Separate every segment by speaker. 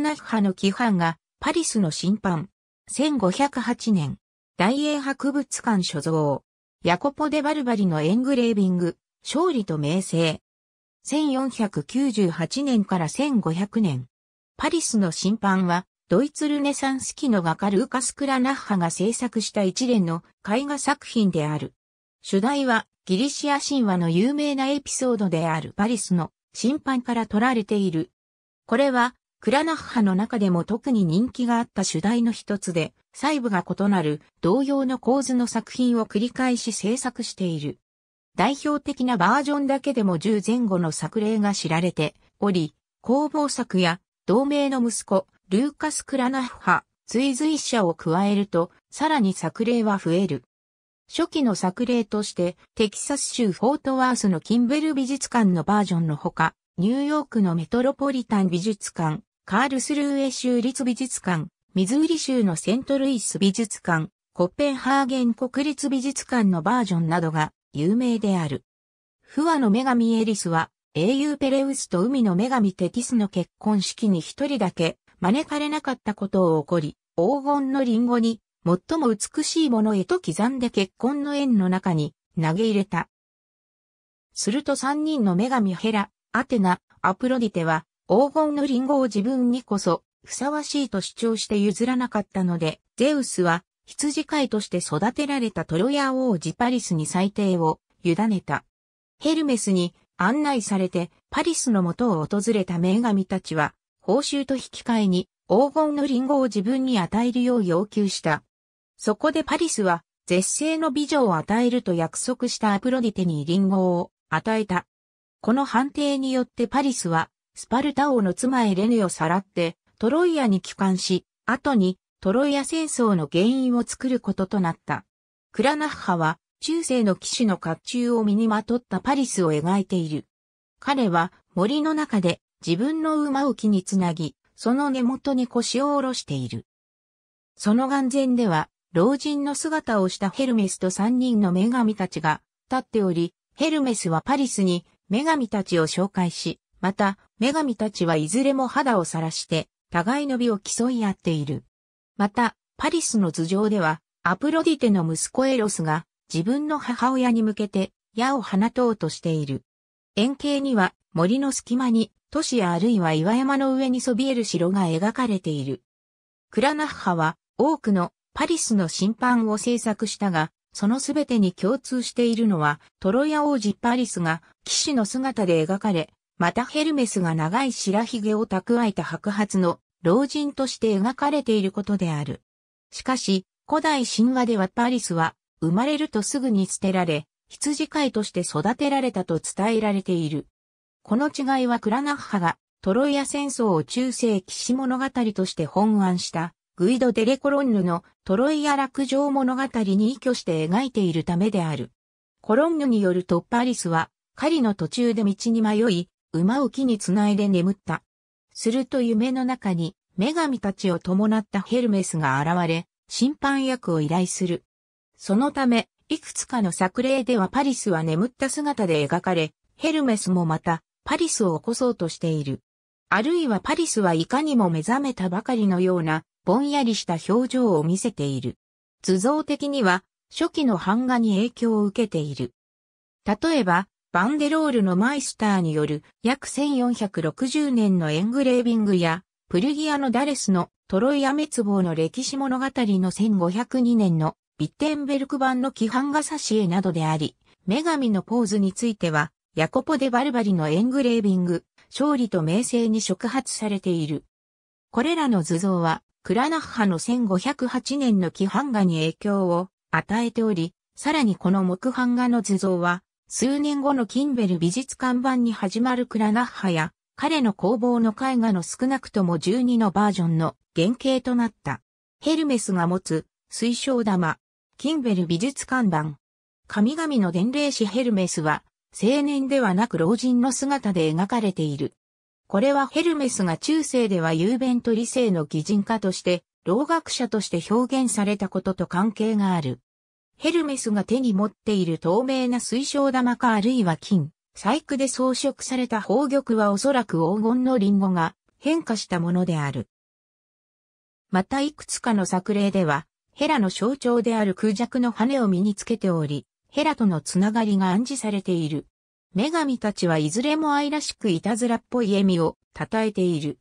Speaker 1: ナフ派の規範がパリスの審判。1508年、大英博物館所蔵。ヤコポ・デ・バルバリのエングレービング、勝利と名声。1498年から1500年。パリスの審判は、ドイツルネサンス期の画家ルーカス・クラナッハが制作した一連の絵画作品である。主題は、ギリシア神話の有名なエピソードであるパリスの審判から取られている。これはクラナッハの中でも特に人気があった主題の一つで、細部が異なる同様の構図の作品を繰り返し制作している。代表的なバージョンだけでも10前後の作例が知られており、工房作や同盟の息子、ルーカス・クラナッハ、追随者を加えると、さらに作例は増える。初期の作例として、テキサス州フォートワースのキンベル美術館のバージョンのほか、ニューヨークのメトロポリタン美術館、カールスルーエ州立美術館、ミズーリ州のセントルイス美術館、コッペンハーゲン国立美術館のバージョンなどが有名である。不和の女神エリスは英雄ペレウスと海の女神テティスの結婚式に一人だけ招かれなかったことを起こり、黄金のリンゴに最も美しいものへと刻んで結婚の縁の中に投げ入れた。すると三人の女神ヘラ、アテナ、アプロディテは黄金のリンゴを自分にこそ、ふさわしいと主張して譲らなかったので、ゼウスは、羊飼いとして育てられたトロヤ王子パリスに裁定を委ねた。ヘルメスに案内されてパリスの元を訪れた女神たちは報酬と引き換えに黄金のリンゴを自分に与えるよう要求した。そこでパリスは絶世の美女を与えると約束したアプロディテにリンゴを与えた。この判定によってパリスはスパルタ王の妻エレネをさらって、トロイアに帰還し、後にトロイア戦争の原因を作ることとなった。クラナッハは中世の騎士の甲冑を身にまとったパリスを描いている。彼は森の中で自分の馬を木につなぎ、その根元に腰を下ろしている。その眼前では、老人の姿をしたヘルメスと三人の女神たちが立っており、ヘルメスはパリスに女神たちを紹介し、また、女神たちはいずれも肌を晒して、互いの美を競い合っている。また、パリスの頭上では、アプロディテの息子エロスが、自分の母親に向けて、矢を放とうとしている。円形には、森の隙間に、都市やあるいは岩山の上にそびえる城が描かれている。クラナッハは、多くのパリスの審判を制作したが、そのすべてに共通しているのは、トロヤ王子パリスが騎士の姿で描かれ、またヘルメスが長い白髭を蓄えた白髪の老人として描かれていることである。しかし、古代神話ではパリスは生まれるとすぐに捨てられ、羊飼いとして育てられたと伝えられている。この違いはクラナッハがトロイア戦争を中世騎士物語として本案したグイド・デレコロンヌのトロイア落城物語に依拠して描いているためである。コロンヌによるとパリスは狩りの途中で道に迷い、馬を木につないで眠った。すると夢の中に、女神たちを伴ったヘルメスが現れ、審判役を依頼する。そのため、いくつかの作例ではパリスは眠った姿で描かれ、ヘルメスもまた、パリスを起こそうとしている。あるいはパリスはいかにも目覚めたばかりのような、ぼんやりした表情を見せている。図像的には、初期の版画に影響を受けている。例えば、バンデロールのマイスターによる約1460年のエングレービングや、プルギアのダレスのトロイア滅亡の歴史物語の1502年のビッテンベルク版の規範がし絵などであり、女神のポーズについては、ヤコポデ・バルバリのエングレービング、勝利と名声に触発されている。これらの図像は、クラナッハの1508年の規範画に影響を与えており、さらにこの木版画の図像は、数年後のキンベル美術館版に始まるクラナッハや、彼の工房の絵画の少なくとも12のバージョンの原型となった。ヘルメスが持つ水晶玉、キンベル美術館版。神々の伝令師ヘルメスは、青年ではなく老人の姿で描かれている。これはヘルメスが中世では雄弁と理性の擬人化として、老学者として表現されたことと関係がある。ヘルメスが手に持っている透明な水晶玉かあるいは金、細工で装飾された宝玉はおそらく黄金のリンゴが変化したものである。またいくつかの作例では、ヘラの象徴である空弱の羽を身につけており、ヘラとのつながりが暗示されている。女神たちはいずれも愛らしくいたずらっぽい笑みを称えている。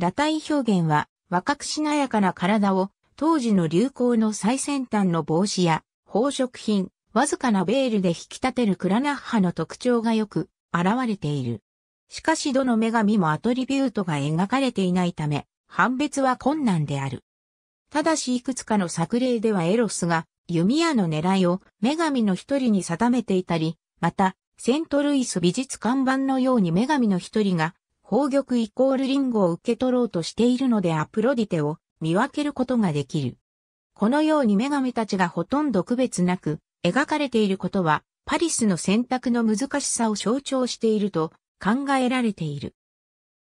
Speaker 1: 裸体表現は若くしなやかな体を当時の流行の最先端の帽子や宝飾品、わずかなベールで引き立てるクラナッハの特徴がよく現れている。しかしどの女神もアトリビュートが描かれていないため、判別は困難である。ただしいくつかの作例ではエロスが弓矢の狙いを女神の一人に定めていたり、また、セントルイス美術看板のように女神の一人が、宝玉イコールリンゴを受け取ろうとしているのでアプロディテを見分けることができる。このように女神たちがほとんど区別なく描かれていることは、パリスの選択の難しさを象徴していると考えられている。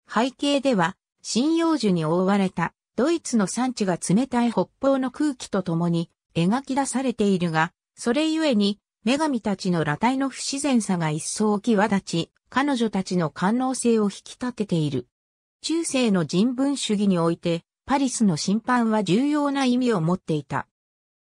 Speaker 1: 背景では、針葉樹に覆われたドイツの産地が冷たい北方の空気とともに描き出されているが、それゆえに女神たちの裸体の不自然さが一層際立ち、彼女たちの可能性を引き立てている。中世の人文主義において、パリスの審判は重要な意味を持っていた。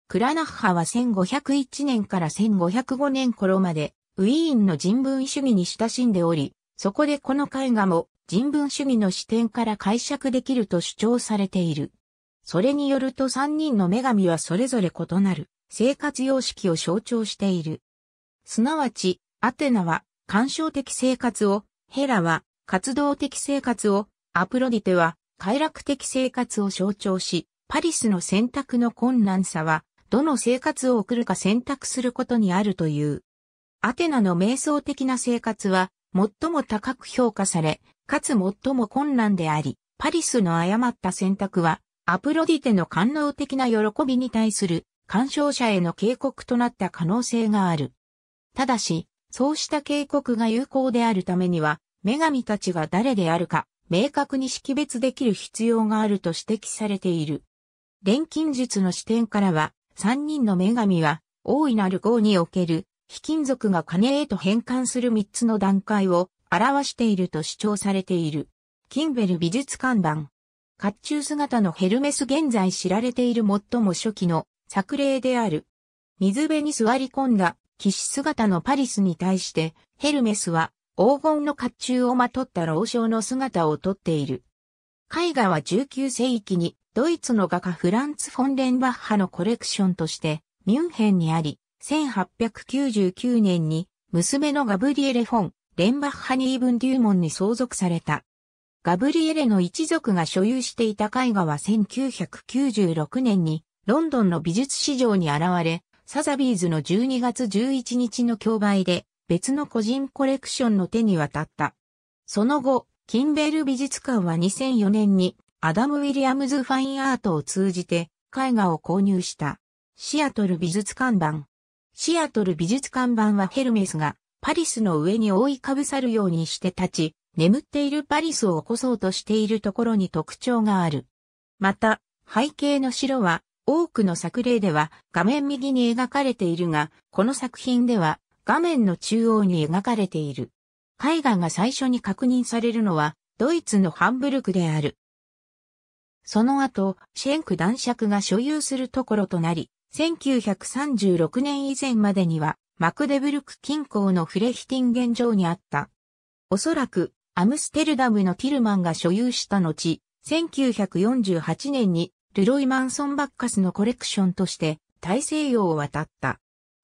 Speaker 1: クラナッハは1501年から1505年頃まで、ウィーンの人文主義に親しんでおり、そこでこの絵画も人文主義の視点から解釈できると主張されている。それによると3人の女神はそれぞれ異なる生活様式を象徴している。すなわち、アテナは干渉的生活を、ヘラは活動的生活を、アプロディテは快楽的生活を象徴し、パリスの選択の困難さは、どの生活を送るか選択することにあるという。アテナの瞑想的な生活は、最も高く評価され、かつ最も困難であり、パリスの誤った選択は、アプロディテの官能的な喜びに対する、干渉者への警告となった可能性がある。ただし、そうした警告が有効であるためには、女神たちが誰であるか、明確に識別できる必要があると指摘されている。錬金術の視点からは、三人の女神は、大いなる号における、非金属が金へと変換する三つの段階を表していると主張されている。キンベル美術看板。甲冑姿のヘルメス現在知られている最も初期の作例である。水辺に座り込んだ騎士姿のパリスに対してヘルメスは黄金の甲冑をまとった老将の姿をとっている。絵画は19世紀にドイツの画家フランツ・フォン・レンバッハのコレクションとしてミュンヘンにあり、1899年に娘のガブリエレ・フォン、レンバッハニーブン・デューモンに相続された。ガブリエレの一族が所有していた絵画は1996年にロンドンの美術市場に現れ、サザビーズの12月11日の競売で別の個人コレクションの手に渡った。その後、キンベール美術館は2004年にアダム・ウィリアムズ・ファインアートを通じて絵画を購入した。シアトル美術館版。シアトル美術館版はヘルメスがパリスの上に覆いかぶさるようにして立ち、眠っているパリスを起こそうとしているところに特徴がある。また、背景の白は多くの作例では画面右に描かれているが、この作品では画面の中央に描かれている。絵画が最初に確認されるのは、ドイツのハンブルクである。その後、シェンク男爵が所有するところとなり、1936年以前までには、マクデブルク近郊のフレヒティンゲン城にあった。おそらく、アムステルダムのティルマンが所有した後、1948年にルロイ・マンソン・バッカスのコレクションとして大西洋を渡った。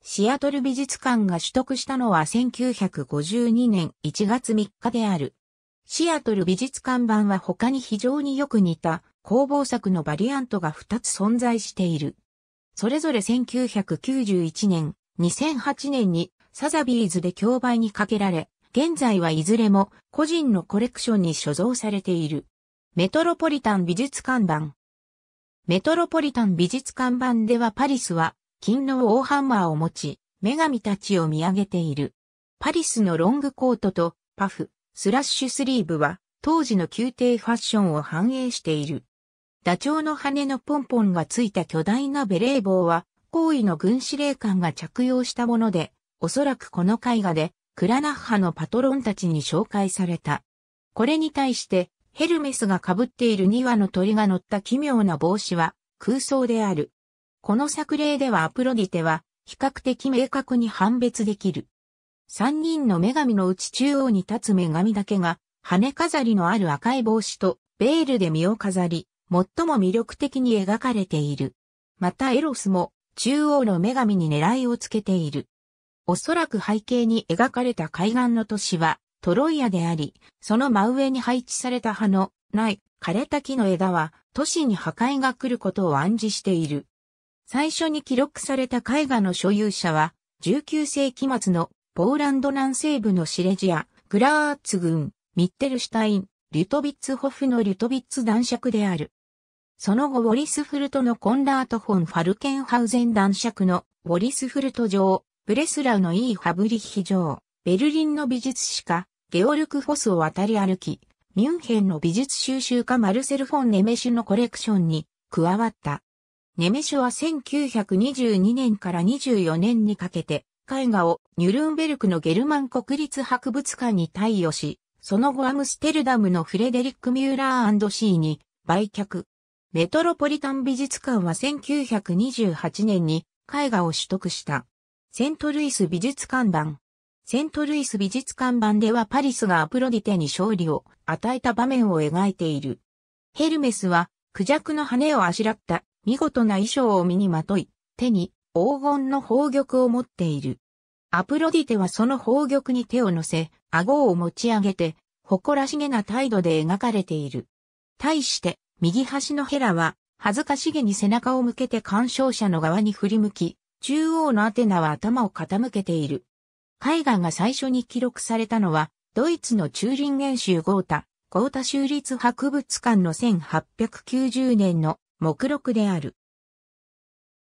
Speaker 1: シアトル美術館が取得したのは1952年1月3日である。シアトル美術館版は他に非常によく似た工房作のバリアントが2つ存在している。それぞれ1991年、2008年にサザビーズで競売にかけられ、現在はいずれも個人のコレクションに所蔵されている。メトロポリタン美術館版。メトロポリタン美術館版ではパリスは金の大ハンマーを持ち、女神たちを見上げている。パリスのロングコートとパフ、スラッシュスリーブは当時の宮廷ファッションを反映している。ダチョウの羽のポンポンがついた巨大なベレー帽は、行為の軍司令官が着用したもので、おそらくこの絵画で、クラナッハのパトロンたちに紹介された。これに対して、ヘルメスが被っている2羽の鳥が乗った奇妙な帽子は、空想である。この作例ではアプロディテは比較的明確に判別できる。三人の女神のうち中央に立つ女神だけが羽飾りのある赤い帽子とベールで身を飾り、最も魅力的に描かれている。またエロスも中央の女神に狙いをつけている。おそらく背景に描かれた海岸の都市はトロイアであり、その真上に配置された葉のない枯れた木の枝は都市に破壊が来ることを暗示している。最初に記録された絵画の所有者は、19世紀末のポーランド南西部のシレジア、グラーツ郡、ミッテルシュタイン、リュトビッツホフのリュトビッツ男爵である。その後ウォリスフルトのコンラート・フォン・ファルケンハウゼン男爵のウォリスフルト城、ブレスラウのイー・ハブリッヒ城、ベルリンの美術史家、ゲオルク・フォスを渡り歩き、ミュンヘンの美術収集家マルセル・フォン・ネメシュのコレクションに加わった。ネメシュは1922年から24年にかけて、絵画をニュルンベルクのゲルマン国立博物館に貸与し、その後アムステルダムのフレデリック・ミューラーシーに売却。メトロポリタン美術館は1928年に絵画を取得した。セントルイス美術館版。セントルイス美術館版ではパリスがアプロディテに勝利を与えた場面を描いている。ヘルメスはクジャクの羽をあしらった見事な衣装を身にまとい、手に黄金の宝玉を持っている。アプロディテはその宝玉に手を乗せ、顎を持ち上げて、誇らしげな態度で描かれている。対して、右端のヘラは、恥ずかしげに背中を向けて鑑賞者の側に振り向き、中央のアテナは頭を傾けている。絵画が最初に記録されたのは、ドイツのチューリンゲン州ゴータ、ゴータ州立博物館の1890年の目録である。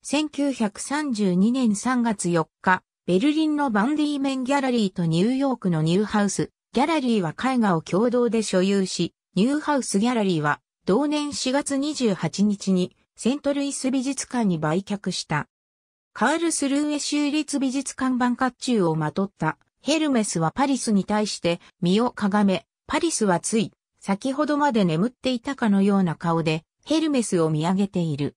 Speaker 1: 1932年3月4日、ベルリンのバンディーメンギャラリーとニューヨークのニューハウス、ギャラリーは絵画を共同で所有し、ニューハウスギャラリーは同年4月28日にセントルイス美術館に売却した。カールスルーエ州立美術館版甲冑をまとったヘルメスはパリスに対して身をかがめ、パリスはつい先ほどまで眠っていたかのような顔でヘルメスを見上げている。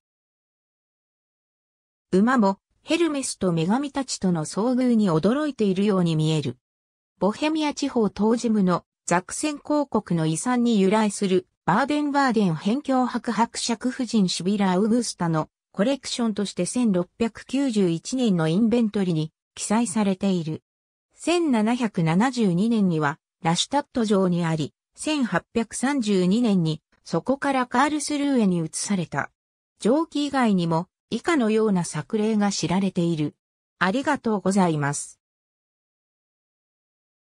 Speaker 1: 馬もヘルメスと女神たちとの遭遇に驚いているように見える。ボヘミア地方当事務のザクセン公国の遺産に由来するバーデンバーデン辺境伯伯爵夫人シュビラ・ウグスタのコレクションとして1691年のインベントリに記載されている。1772年にはラシュタット城にあり、1832年にそこからカールスルーへに移された。蒸気以外にも以下のような作例が知られている。ありがとうございます。